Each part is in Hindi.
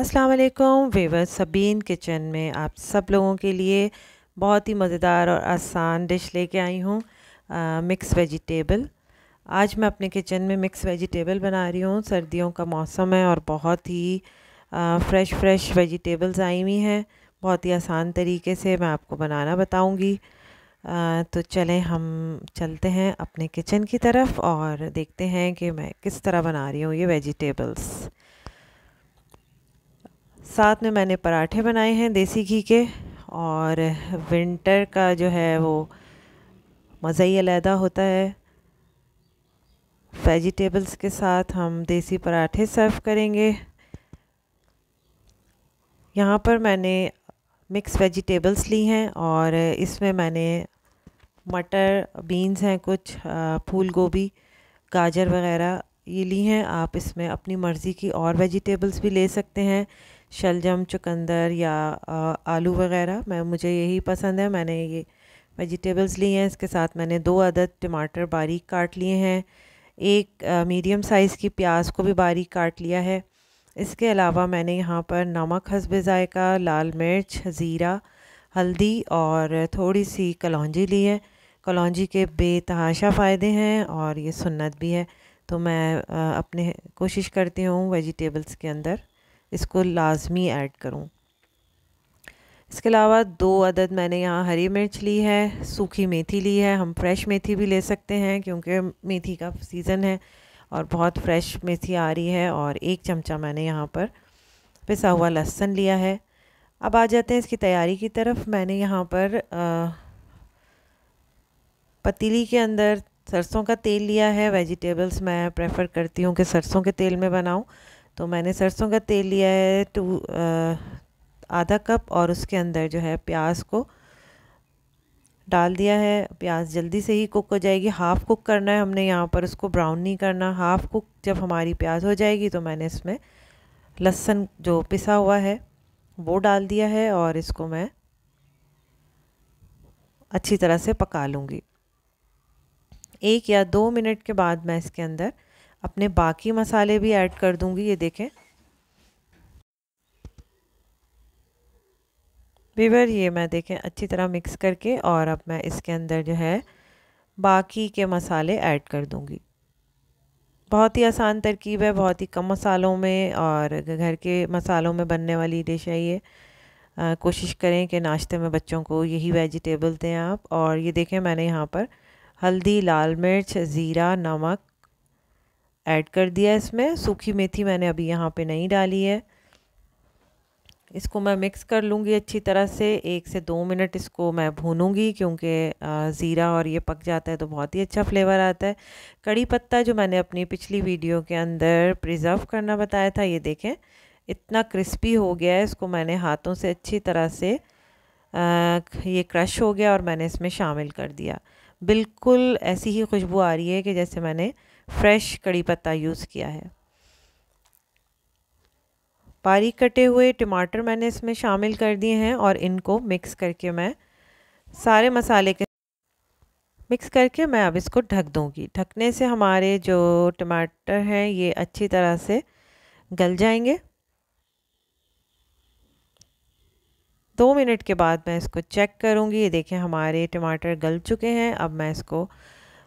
अस्सलाम वालेकुम वेवर सबीन किचन में आप सब लोगों के लिए बहुत ही मज़ेदार और आसान डिश लेके आई हूँ मिक्स वेजिटेबल आज मैं अपने किचन में मिक्स वेजिटेबल बना रही हूँ सर्दियों का मौसम है और बहुत ही आ, फ्रेश फ्रेश वेजिटेबल्स आई हुई हैं बहुत ही आसान तरीके से मैं आपको बनाना बताऊँगी तो चलें हम चलते हैं अपने किचन की तरफ और देखते हैं कि मैं किस तरह बना रही हूँ ये वेजिटेबल्स साथ में मैंने पराठे बनाए हैं देसी घी के और विंटर का जो है वो मज़ा ही अलहदा होता है वेजिटेबल्स के साथ हम देसी पराठे सर्व करेंगे यहाँ पर मैंने मिक्स वेजिटेबल्स ली हैं और इसमें मैंने मटर बीन्स हैं कुछ फूल गोभी गाजर वगैरह ये ली हैं आप इसमें अपनी मर्ज़ी की और वेजिटेबल्स भी ले सकते हैं शलजम चुकंदर या आलू वगैरह मैं मुझे यही पसंद है मैंने ये वेजिटेबल्स ली हैं इसके साथ मैंने दो अदद टमाटर बारीक काट लिए हैं एक मीडियम साइज़ की प्याज को भी बारीक काट लिया है इसके अलावा मैंने यहाँ पर नमक हसब ज़ायका लाल मिर्च ज़ीरा हल्दी और थोड़ी सी कलौजी ली है कलौजी के बेतहाशा फ़ायदे हैं और ये सुन्नत भी है तो मैं अपने कोशिश करती हूँ वेजिटेबल्स के अंदर इसको लाजमी ऐड करूँ इसके अलावा दो अदद मैंने यहाँ हरी मिर्च ली है सूखी मेथी ली है हम फ्रेश मेथी भी ले सकते हैं क्योंकि मेथी का सीज़न है और बहुत फ्रेश मेथी आ रही है और एक चमचा मैंने यहाँ पर पिसा हुआ लहसन लिया है अब आ जाते हैं इसकी तैयारी की तरफ मैंने यहाँ पर पतीली के अंदर सरसों का तेल लिया है वेजिटेबल्स मैं प्रेफर करती हूँ कि सरसों के तेल में बनाऊँ तो मैंने सरसों का तेल लिया है टू आधा कप और उसके अंदर जो है प्याज को डाल दिया है प्याज जल्दी से ही कुक हो जाएगी हाफ़ कुक करना है हमने यहाँ पर उसको ब्राउन नहीं करना हाफ़ कुक जब हमारी प्याज हो जाएगी तो मैंने इसमें लहसन जो पिसा हुआ है वो डाल दिया है और इसको मैं अच्छी तरह से पका लूँगी एक या दो मिनट के बाद मैं इसके अंदर अपने बाकी मसाले भी ऐड कर दूंगी ये देखें वीवर ये मैं देखें अच्छी तरह मिक्स करके और अब मैं इसके अंदर जो है बाकी के मसाले ऐड कर दूंगी बहुत ही आसान तरकीब है बहुत ही कम मसालों में और घर के मसालों में बनने वाली डिश है ये कोशिश करें कि नाश्ते में बच्चों को यही वेजिटेबल दें आप और ये देखें मैंने यहाँ पर हल्दी लाल मिर्च ज़ीरा नमक ऐड कर दिया इसमें सूखी मेथी मैंने अभी यहाँ पे नहीं डाली है इसको मैं मिक्स कर लूँगी अच्छी तरह से एक से दो मिनट इसको मैं भूनूँगी क्योंकि ज़ीरा और ये पक जाता है तो बहुत ही अच्छा फ्लेवर आता है कड़ी पत्ता जो मैंने अपनी पिछली वीडियो के अंदर प्रिजर्व करना बताया था ये देखें इतना क्रिस्पी हो गया है इसको मैंने हाथों से अच्छी तरह से आ, ये क्रश हो गया और मैंने इसमें शामिल कर दिया बिल्कुल ऐसी ही खुशबू आ रही है कि जैसे मैंने फ्रेश कड़ी पत्ता यूज़ किया है बारीक कटे हुए टमाटर मैंने इसमें शामिल कर दिए हैं और इनको मिक्स करके मैं सारे मसाले के मिक्स करके मैं अब इसको ढक दूंगी ढकने से हमारे जो टमाटर हैं ये अच्छी तरह से गल जाएंगे दो मिनट के बाद मैं इसको चेक करूंगी ये देखें हमारे टमाटर गल चुके हैं अब मैं इसको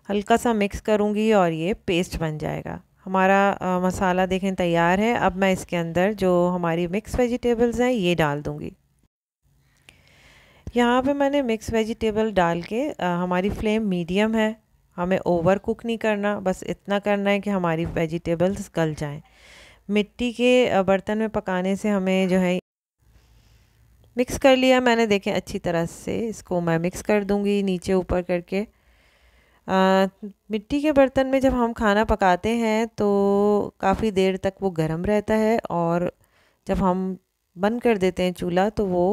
हल्का सा मिक्स करूँगी और ये पेस्ट बन जाएगा हमारा आ, मसाला देखें तैयार है अब मैं इसके अंदर जो हमारी मिक्स वेजिटेबल्स हैं ये डाल दूँगी यहाँ पे मैंने मिक्स वेजिटेबल डाल के आ, हमारी फ्लेम मीडियम है हमें ओवर कुक नहीं करना बस इतना करना है कि हमारी वेजिटेबल्स गल जाएं मिट्टी के बर्तन में पकाने से हमें जो है मिक्स कर लिया मैंने देखें अच्छी तरह से इसको मैं मिक्स कर दूँगी नीचे ऊपर करके आ, मिट्टी के बर्तन में जब हम खाना पकाते हैं तो काफ़ी देर तक वो गर्म रहता है और जब हम बंद कर देते हैं चूल्हा तो वो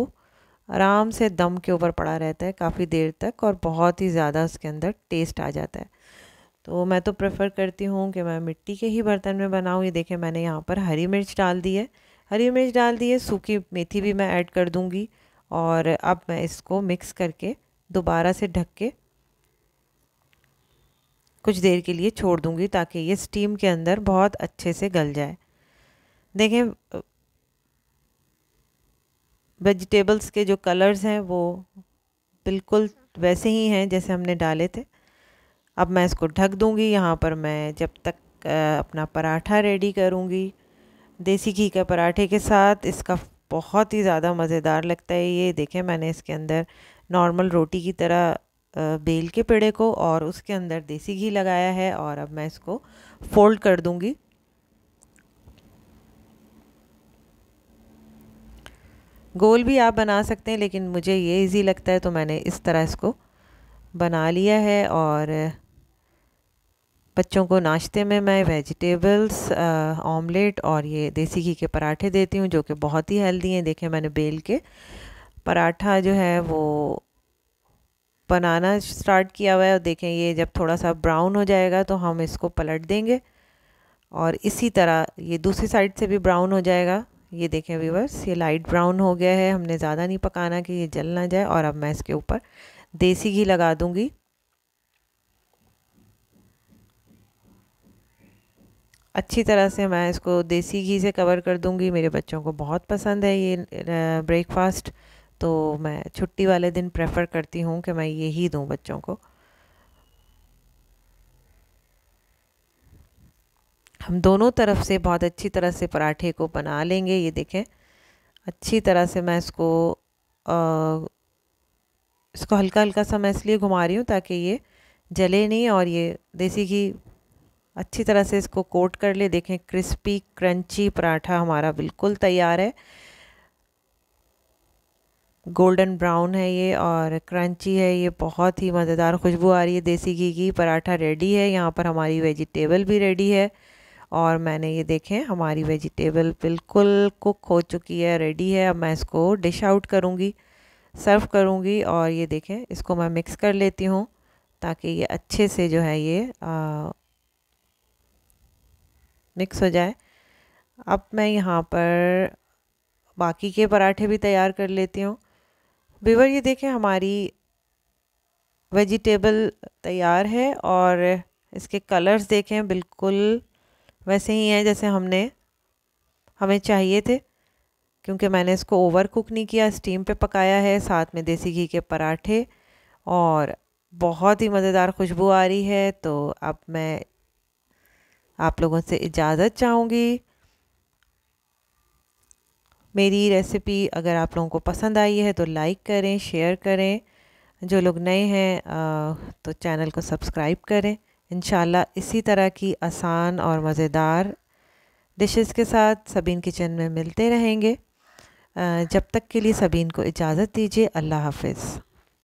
आराम से दम के ऊपर पड़ा रहता है काफ़ी देर तक और बहुत ही ज़्यादा उसके अंदर टेस्ट आ जाता है तो मैं तो प्रेफर करती हूँ कि मैं मिट्टी के ही बर्तन में बनाऊँ ये देखें मैंने यहाँ पर हरी मिर्च डाल दी है हरी मिर्च डाल दी है सूखी मेथी भी मैं ऐड कर दूँगी और अब मैं इसको मिक्स करके दोबारा से ढक के कुछ देर के लिए छोड़ दूंगी ताकि ये स्टीम के अंदर बहुत अच्छे से गल जाए देखें वेजिटेबल्स के जो कलर्स हैं वो बिल्कुल वैसे ही हैं जैसे हमने डाले थे अब मैं इसको ढक दूंगी यहाँ पर मैं जब तक अपना पराठा रेडी करूँगी देसी घी के पराठे के साथ इसका बहुत ही ज़्यादा मज़ेदार लगता है ये देखें मैंने इसके अंदर नॉर्मल रोटी की तरह बेल के पेड़े को और उसके अंदर देसी घी लगाया है और अब मैं इसको फोल्ड कर दूंगी गोल भी आप बना सकते हैं लेकिन मुझे ये इजी लगता है तो मैंने इस तरह इसको बना लिया है और बच्चों को नाश्ते में मैं वेजिटेबल्स ऑमलेट और ये देसी घी के पराठे देती हूँ जो कि बहुत ही हेल्दी हैं देखें मैंने बेल के पराठा जो है वो बनाना स्टार्ट किया हुआ है और देखें ये जब थोड़ा सा ब्राउन हो जाएगा तो हम इसको पलट देंगे और इसी तरह ये दूसरी साइड से भी ब्राउन हो जाएगा ये देखें व्यूवर्स ये लाइट ब्राउन हो गया है हमने ज़्यादा नहीं पकाना कि ये जल ना जाए और अब मैं इसके ऊपर देसी घी लगा दूँगी अच्छी तरह से मैं इसको देसी घी से कवर कर दूँगी मेरे बच्चों को बहुत पसंद है ये ब्रेकफास्ट तो मैं छुट्टी वाले दिन प्रेफर करती हूँ कि मैं यही दूँ बच्चों को हम दोनों तरफ से बहुत अच्छी तरह से पराठे को बना लेंगे ये देखें अच्छी तरह से मैं इसको आ, इसको हल्का हल्का सा मैं इसलिए घुमा रही हूँ ताकि ये जले नहीं और ये देसी घी अच्छी तरह से इसको कोट कर ले देखें क्रिस्पी क्रंची पराठा हमारा बिल्कुल तैयार है गोल्डन ब्राउन है ये और क्रंची है ये बहुत ही मज़ेदार खुशबू आ रही है देसी घी की पराठा रेडी है यहाँ पर हमारी वेजिटेबल भी रेडी है और मैंने ये देखें हमारी वेजिटेबल बिल्कुल कुक हो चुकी है रेडी है अब मैं इसको डिश आउट करूँगी सर्व करूँगी और ये देखें इसको मैं मिक्स कर लेती हूँ ताकि ये अच्छे से जो है ये आ, मिक्स हो जाए अब मैं यहाँ पर बाकी के पराठे भी तैयार कर लेती हूँ वीवर ये देखें हमारी वेजिटेबल तैयार है और इसके कलर्स देखें बिल्कुल वैसे ही हैं जैसे हमने हमें चाहिए थे क्योंकि मैंने इसको ओवर कुक नहीं किया स्टीम पे पकाया है साथ में देसी घी के पराठे और बहुत ही मज़ेदार खुशबू आ रही है तो अब मैं आप लोगों से इजाज़त चाहूँगी मेरी रेसिपी अगर आप लोगों को पसंद आई है तो लाइक करें शेयर करें जो लोग नए हैं तो चैनल को सब्सक्राइब करें इन इसी तरह की आसान और मज़ेदार डिशेस के साथ सबीन किचन में मिलते रहेंगे जब तक के लिए सबीन को इजाज़त दीजिए अल्लाह हाफिज़